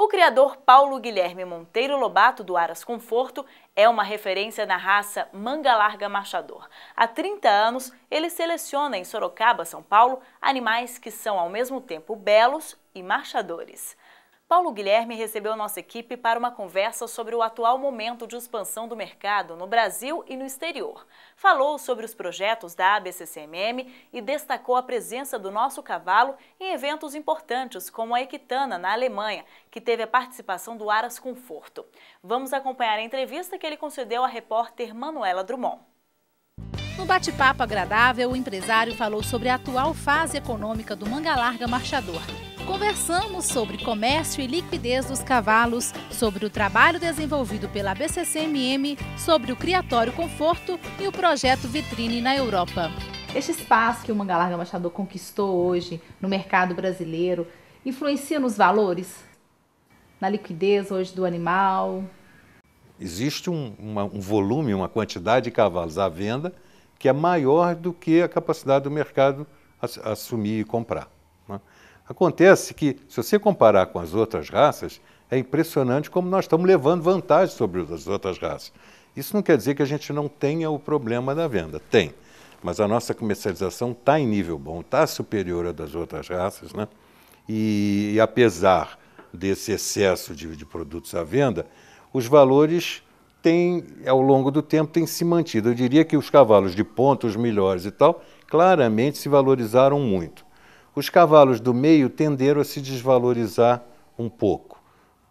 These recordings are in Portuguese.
O criador Paulo Guilherme Monteiro Lobato do Aras Conforto é uma referência na raça manga larga machador. Há 30 anos, ele seleciona em Sorocaba, São Paulo, animais que são ao mesmo tempo belos e marchadores. Paulo Guilherme recebeu nossa equipe para uma conversa sobre o atual momento de expansão do mercado no Brasil e no exterior. Falou sobre os projetos da ABCCMM e destacou a presença do nosso cavalo em eventos importantes como a Equitana, na Alemanha, que teve a participação do Aras Conforto. Vamos acompanhar a entrevista que ele concedeu à repórter Manuela Drummond. No bate-papo agradável, o empresário falou sobre a atual fase econômica do Manga Larga Marchador Conversamos sobre comércio e liquidez dos cavalos, sobre o trabalho desenvolvido pela BCCMM, sobre o Criatório Conforto e o projeto Vitrine na Europa. Este espaço que o Mangalarga Machador Machado conquistou hoje no mercado brasileiro influencia nos valores? Na liquidez hoje do animal? Existe um, uma, um volume, uma quantidade de cavalos à venda que é maior do que a capacidade do mercado assumir e comprar. Acontece que, se você comparar com as outras raças, é impressionante como nós estamos levando vantagem sobre as outras raças. Isso não quer dizer que a gente não tenha o problema da venda. Tem. Mas a nossa comercialização está em nível bom, está superior à das outras raças. Né? E, e apesar desse excesso de, de produtos à venda, os valores têm, ao longo do tempo, têm se mantido. Eu diria que os cavalos de ponta, os melhores e tal, claramente se valorizaram muito. Os cavalos do meio tenderam a se desvalorizar um pouco,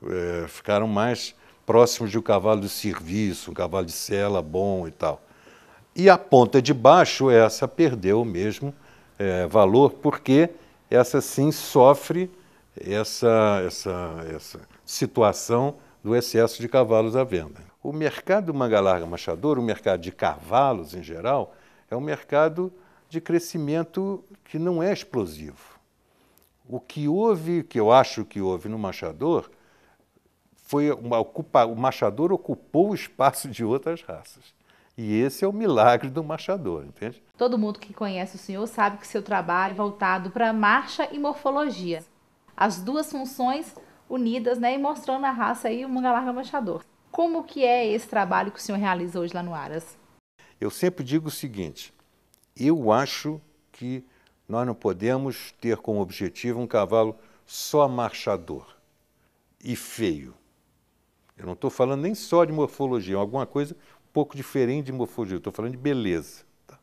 é, ficaram mais próximos de um cavalo de serviço, um cavalo de sela bom e tal. E a ponta de baixo, essa perdeu mesmo é, valor, porque essa sim sofre essa, essa, essa situação do excesso de cavalos à venda. O mercado do Mangalarga Machador, o mercado de cavalos em geral, é um mercado de crescimento que não é explosivo. O que houve, que eu acho que houve no Machador, foi uma ocupa, o Machador ocupou o espaço de outras raças. E esse é o milagre do Machador, entende? Todo mundo que conhece o senhor sabe que seu trabalho é voltado para marcha e morfologia. As duas funções unidas, né, e mostrando a raça aí o mangalarga machador. Como que é esse trabalho que o senhor realiza hoje lá no Aras? Eu sempre digo o seguinte, eu acho que nós não podemos ter como objetivo um cavalo só marchador e feio. Eu não estou falando nem só de morfologia, é alguma coisa um pouco diferente de morfologia, estou falando de beleza. Tá?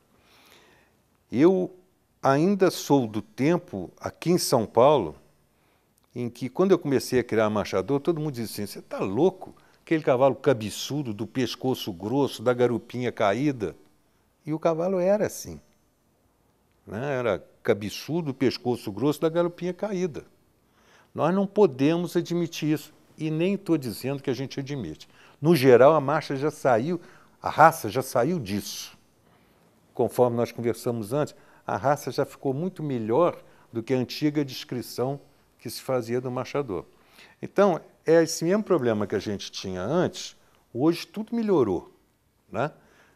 Eu ainda sou do tempo, aqui em São Paulo, em que quando eu comecei a criar marchador, todo mundo dizia assim: você está louco? Aquele cavalo cabeçudo, do pescoço grosso, da garupinha caída. E o cavalo era assim. Né? Era cabeçudo, pescoço grosso da galopinha caída. Nós não podemos admitir isso. E nem estou dizendo que a gente admite. No geral, a marcha já saiu, a raça já saiu disso. Conforme nós conversamos antes, a raça já ficou muito melhor do que a antiga descrição que se fazia do marchador. Então, é esse mesmo problema que a gente tinha antes, hoje tudo melhorou. Né?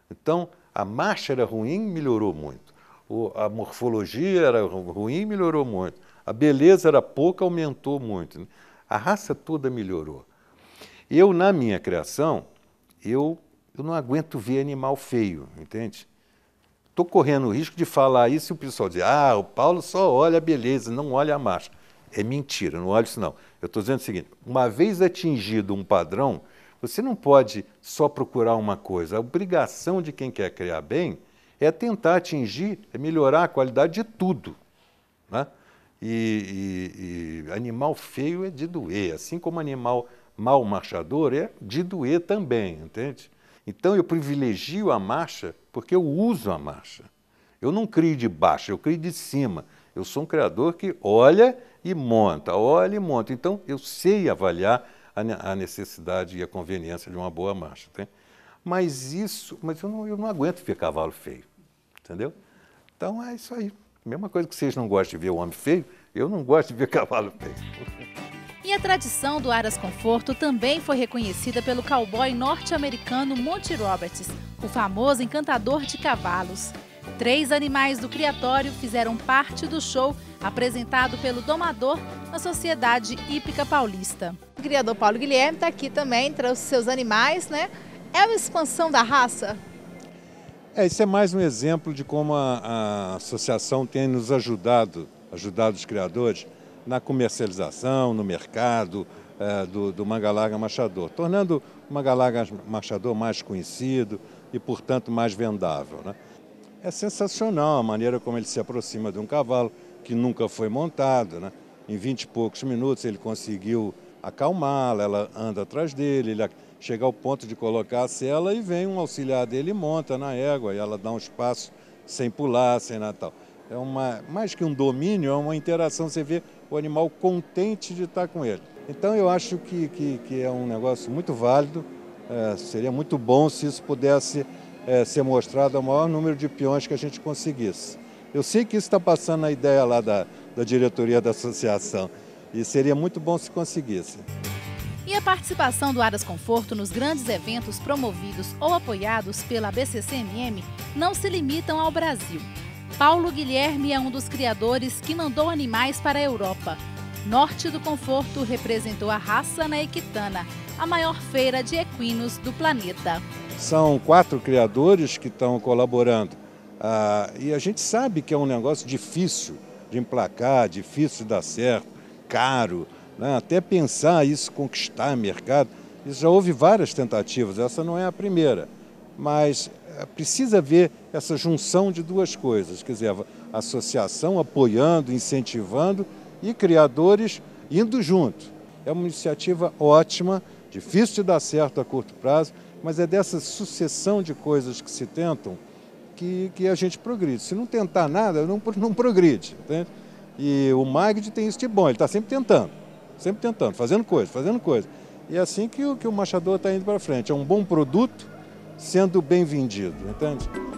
Então, a marcha era ruim, melhorou muito. O, a morfologia era ruim, melhorou muito. A beleza era pouca, aumentou muito. A raça toda melhorou. Eu, na minha criação, eu, eu não aguento ver animal feio, entende? Estou correndo o risco de falar isso e o pessoal dizer, ah, o Paulo só olha a beleza, não olha a marcha. É mentira, não olho isso não. Eu estou dizendo o seguinte, uma vez atingido um padrão, você não pode só procurar uma coisa. A obrigação de quem quer criar bem é tentar atingir, é melhorar a qualidade de tudo. Né? E, e, e, animal feio é de doer, assim como animal mal marchador é de doer também, entende? Então eu privilegio a marcha porque eu uso a marcha. Eu não crio de baixo, eu crio de cima. Eu sou um criador que olha e monta, olha e monta. Então eu sei avaliar a, necessidade e a conveniência de uma boa marcha. Tá? Mas isso, mas eu não, eu não aguento ver cavalo feio, entendeu? Então é isso aí. Mesma coisa que vocês não gostam de ver o homem feio, eu não gosto de ver cavalo feio. E a tradição do Aras Conforto também foi reconhecida pelo cowboy norte-americano Monty Roberts, o famoso encantador de cavalos. Três animais do criatório fizeram parte do show apresentado pelo domador na Sociedade Hípica Paulista. O criador Paulo Guilherme está aqui também, trouxe seus animais, né? É uma expansão da raça? É, isso é mais um exemplo de como a, a associação tem nos ajudado, ajudado os criadores, na comercialização, no mercado é, do, do Mangalaga Machador, tornando o Mangalaga Machador mais conhecido e, portanto, mais vendável. Né? É sensacional a maneira como ele se aproxima de um cavalo que nunca foi montado. Né? Em vinte e poucos minutos ele conseguiu acalmá-la, ela anda atrás dele, ele chega ao ponto de colocar a cela e vem um auxiliar dele e monta na égua e ela dá um espaço sem pular, sem natal. É uma, mais que um domínio, é uma interação, você vê o animal contente de estar com ele. Então eu acho que, que, que é um negócio muito válido, é, seria muito bom se isso pudesse é, ser mostrado o maior número de peões que a gente conseguisse. Eu sei que isso está passando a ideia lá da, da diretoria da associação e seria muito bom se conseguisse. E a participação do Aras Conforto nos grandes eventos promovidos ou apoiados pela BCCMM não se limitam ao Brasil. Paulo Guilherme é um dos criadores que mandou animais para a Europa. Norte do Conforto representou a raça na Equitana, a maior feira de equinos do planeta. São quatro criadores que estão colaborando. Ah, e a gente sabe que é um negócio difícil de emplacar, difícil de dar certo, caro. Né? Até pensar isso, conquistar mercado. Isso já houve várias tentativas, essa não é a primeira. Mas eh, precisa ver essa junção de duas coisas, quer dizer, a associação apoiando, incentivando e criadores indo junto. É uma iniciativa ótima, difícil de dar certo a curto prazo, mas é dessa sucessão de coisas que se tentam que, que a gente progride. Se não tentar nada, não, não progride. Entende? E o Magd tem isso de bom, ele está sempre tentando, sempre tentando, fazendo coisa, fazendo coisa. E é assim que o, que o Machador está indo para frente. É um bom produto sendo bem vendido, entende?